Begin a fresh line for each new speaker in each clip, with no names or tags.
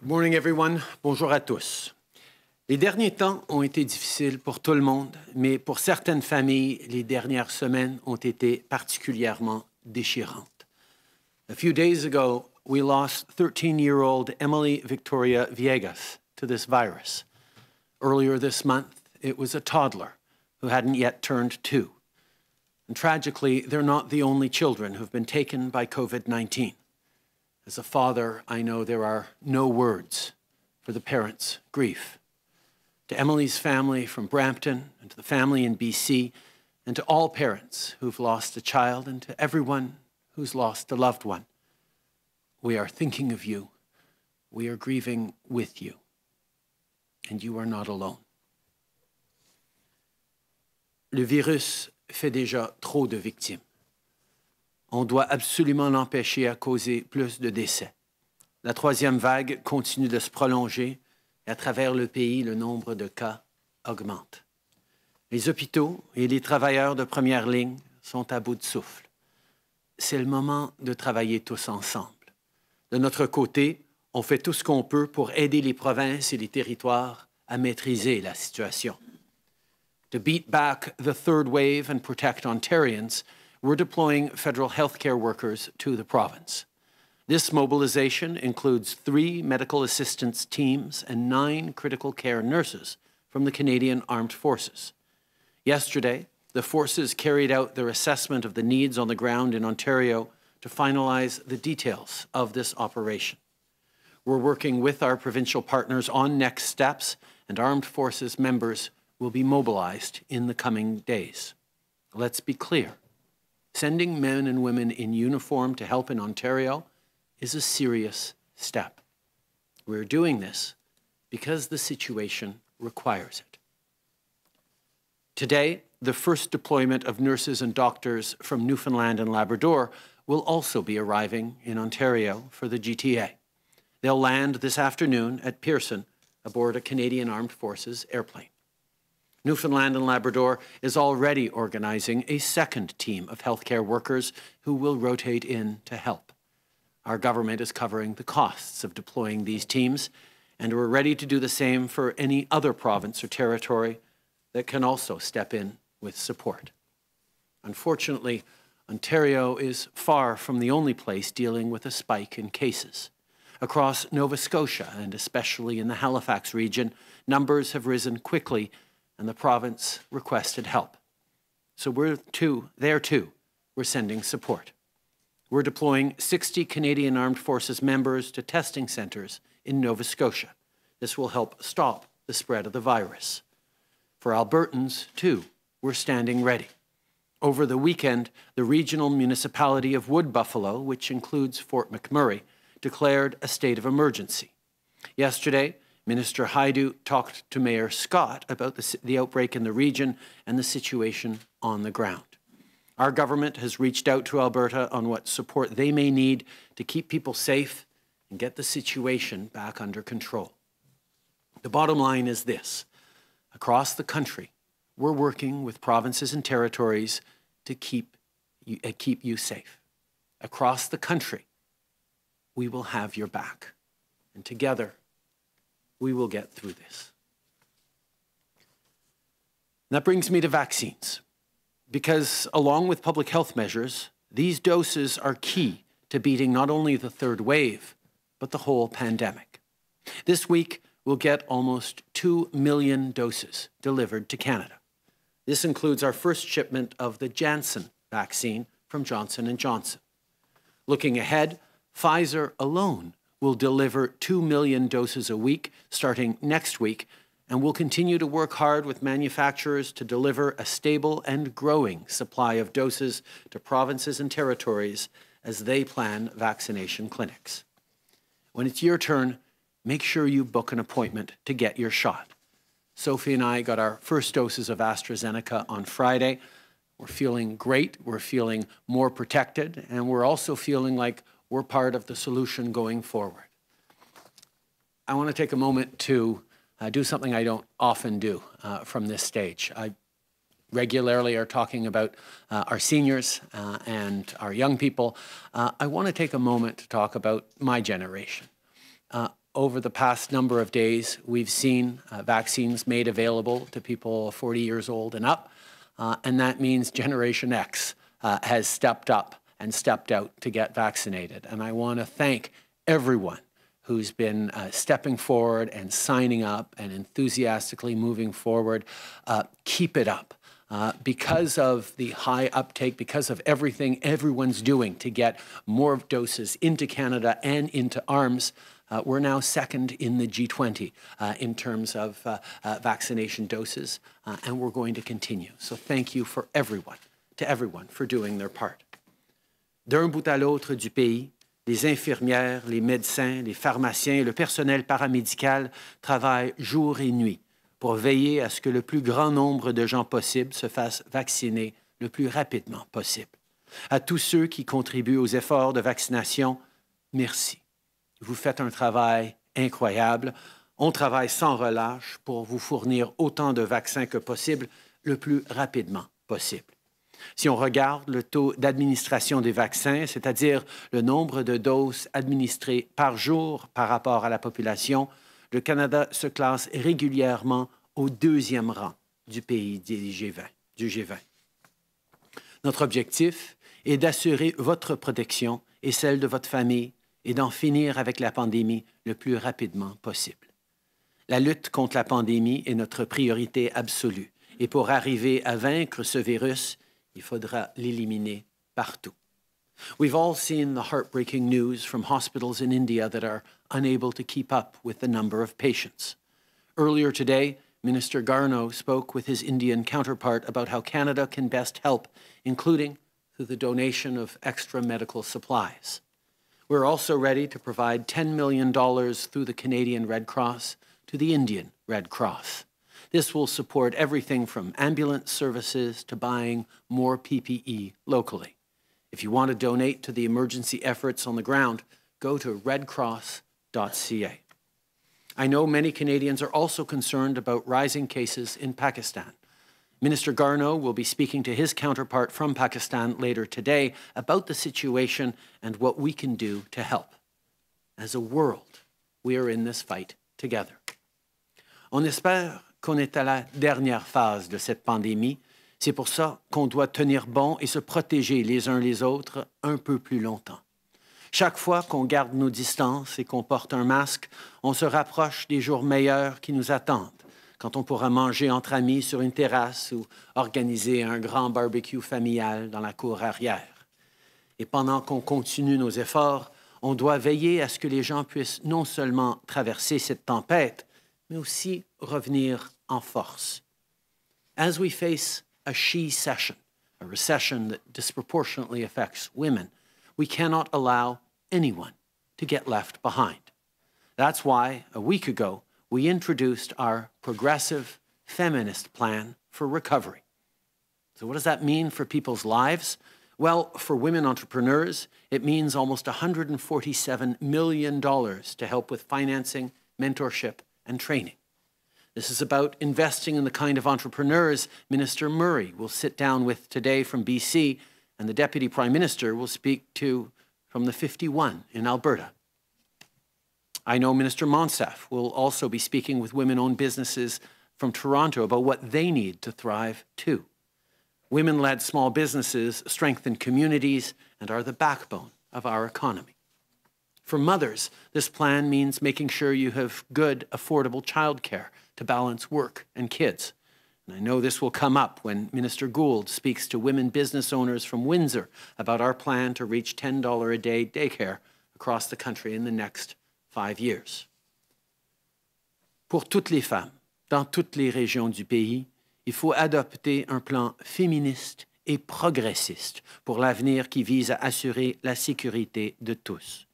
Good morning, everyone. Bonjour à tous. Les derniers temps ont été difficiles pour tout le monde, mais pour certaines familles, les dernières semaines ont été particulièrement déchirantes. A few days ago, we lost 13-year-old Emily Victoria Viegas to this virus. Earlier this month, it was a toddler who hadn't yet turned two. And tragically, they're not the only children who've been taken by COVID 19. As a father, I know there are no words for the parents' grief. To Emily's family from Brampton, and to the family in BC, and to all parents who've lost a child, and to everyone who's lost a loved one, we are thinking of you. We are grieving with you. And you are not alone. Le virus fait déjà trop de victimes. on doit absolument l'empêcher à causer plus de décès. La troisième vague continue de se prolonger et à travers le pays, le nombre de cas augmente. Les hôpitaux et les travailleurs de première ligne sont à bout de souffle. C'est le moment de travailler tous ensemble. De notre côté, on fait tout ce qu'on peut pour aider les provinces et les territoires à maîtriser la situation. To beat back the third wave and protect Ontarians, we're deploying federal health care workers to the province. This mobilization includes three medical assistance teams and nine critical care nurses from the Canadian Armed Forces. Yesterday, the forces carried out their assessment of the needs on the ground in Ontario to finalize the details of this operation. We're working with our provincial partners on next steps, and Armed Forces members will be mobilized in the coming days. Let's be clear Sending men and women in uniform to help in Ontario is a serious step. We're doing this because the situation requires it. Today, the first deployment of nurses and doctors from Newfoundland and Labrador will also be arriving in Ontario for the GTA. They'll land this afternoon at Pearson aboard a Canadian Armed Forces airplane. Newfoundland and Labrador is already organizing a second team of healthcare workers who will rotate in to help. Our government is covering the costs of deploying these teams, and we're ready to do the same for any other province or territory that can also step in with support. Unfortunately, Ontario is far from the only place dealing with a spike in cases. Across Nova Scotia, and especially in the Halifax region, numbers have risen quickly and the province requested help. So we're too, there too, we're sending support. We're deploying 60 Canadian Armed Forces members to testing centers in Nova Scotia. This will help stop the spread of the virus. For Albertans, too, we're standing ready. Over the weekend, the regional municipality of Wood Buffalo, which includes Fort McMurray, declared a state of emergency. Yesterday, Minister Haidu talked to Mayor Scott about the, the outbreak in the region and the situation on the ground. Our government has reached out to Alberta on what support they may need to keep people safe and get the situation back under control. The bottom line is this across the country, we're working with provinces and territories to keep you, uh, keep you safe. Across the country, we will have your back. And together, we will get through this. And that brings me to vaccines, because along with public health measures, these doses are key to beating not only the third wave, but the whole pandemic. This week, we'll get almost 2 million doses delivered to Canada. This includes our first shipment of the Janssen vaccine from Johnson & Johnson. Looking ahead, Pfizer alone will deliver 2 million doses a week starting next week, and we'll continue to work hard with manufacturers to deliver a stable and growing supply of doses to provinces and territories as they plan vaccination clinics. When it's your turn, make sure you book an appointment to get your shot. Sophie and I got our first doses of AstraZeneca on Friday. We're feeling great, we're feeling more protected, and we're also feeling like we're part of the solution going forward. I want to take a moment to uh, do something I don't often do uh, from this stage. I regularly are talking about uh, our seniors uh, and our young people. Uh, I want to take a moment to talk about my generation. Uh, over the past number of days, we've seen vaccines made available to people 40 years old and up, and that means Generation X has stepped up and stepped out to get vaccinated. And I want to thank everyone who's been uh, stepping forward and signing up and enthusiastically moving forward. Uh, keep it up. Uh, because of the high uptake, because of everything everyone's doing to get more doses into Canada and into arms, uh, we're now second in the G20 uh, in terms of uh, uh vaccination doses, uh, and we're going to continue. So thank you for everyone, to everyone for doing their part. d'un bout à l'autre du pays, les infirmières, les médecins, les pharmaciens et le personnel paramédical travaillent jour et nuit pour veiller à ce que le plus grand nombre de gens possible se fassent vacciner le plus rapidement possible. À tous ceux qui contribuent aux efforts de vaccination, merci. Vous faites un travail incroyable. On travaille sans relâche pour vous fournir autant de vaccins que possible le plus rapidement possible. Si on regarde le taux d'administration des vaccins, c'est-à-dire le nombre de doses administrées par jour par rapport à la population, le Canada se classe régulièrement au deuxième rang du pays du G20. Notre objectif est d'assurer votre protection et celle de votre famille et d'en finir avec la pandémie le plus rapidement possible. La lutte contre la pandémie est notre priorité absolue et pour arriver à vaincre ce virus, il faudra l'éliminer partout. We've all seen the heartbreaking news from hospitals in India that are unable to keep up with the number of patients. Earlier today, Minister Garneau spoke with his Indian counterpart about how Canada can best help, including through the donation of extra medical supplies. We're also ready to provide $10 million through the Canadian Red Cross to the Indian Red Cross. This will support everything from ambulance services to buying more PPE locally. If you want to donate to the emergency efforts on the ground, go to redcross.ca. I know many Canadians are also concerned about rising cases in Pakistan. Minister Garneau will be speaking to his counterpart from Pakistan later today about the situation and what we can do to help. As a world, we are in this fight together. On espère qu'on est à la dernière phase de cette pandémie. C'est pour ça qu'on doit tenir bon et se protéger les uns les autres un peu plus longtemps. Chaque fois qu'on garde nos distances et qu'on porte un masque, on se rapproche des jours meilleurs qui nous attendent, quand on pourra manger entre amis sur une terrasse ou organiser un grand barbecue familial dans la cour arrière. Et pendant qu'on continue nos efforts, on doit veiller à ce que les gens puissent non seulement traverser cette tempête, mais aussi revenir en force. As we face a she session, a recession that disproportionately affects women, we cannot allow anyone to get left behind. That's why, a week ago, we introduced our progressive feminist plan for recovery. So, what does that mean for people's lives? Well, for women entrepreneurs, it means almost $147 million to help with financing, mentorship, and training. This is about investing in the kind of entrepreneurs Minister Murray will sit down with today from BC, and the Deputy Prime Minister will speak to from the 51 in Alberta. I know Minister Monsef will also be speaking with women owned businesses from Toronto about what they need to thrive too. Women led small businesses strengthen communities and are the backbone of our economy. For mothers, this plan means making sure you have good, affordable childcare to balance work and kids. And I know this will come up when Minister Gould speaks to women business owners from Windsor about our plan to reach $10 a day daycare across the country in the next five years. Pour toutes les femmes, dans toutes les régions du pays, il faut adopter un plan féministe et progressiste pour l'avenir qui vise à assurer la sécurité de tous.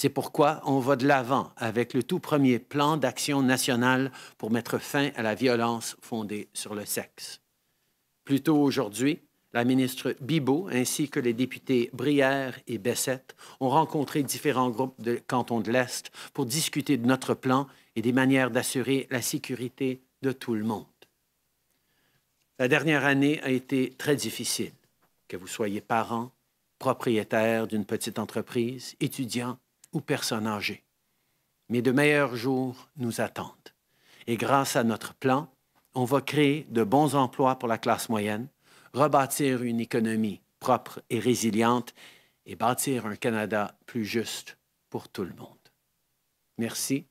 C'est pourquoi on va de l'avant avec le tout premier plan d'action national pour mettre fin à la violence fondée sur le sexe. Plus tôt aujourd'hui, la ministre Bibot ainsi que les députés Brière et Bessette ont rencontré différents groupes de cantons de l'Est pour discuter de notre plan et des manières d'assurer la sécurité de tout le monde. La dernière année a été très difficile, que vous soyez parent, propriétaire d'une petite entreprise, étudiant ou personnes âgées. Mais de meilleurs jours nous attendent. Et grâce à notre plan, on va créer de bons emplois pour la classe moyenne, rebâtir une économie propre et résiliente et bâtir un Canada plus juste pour tout le monde. Merci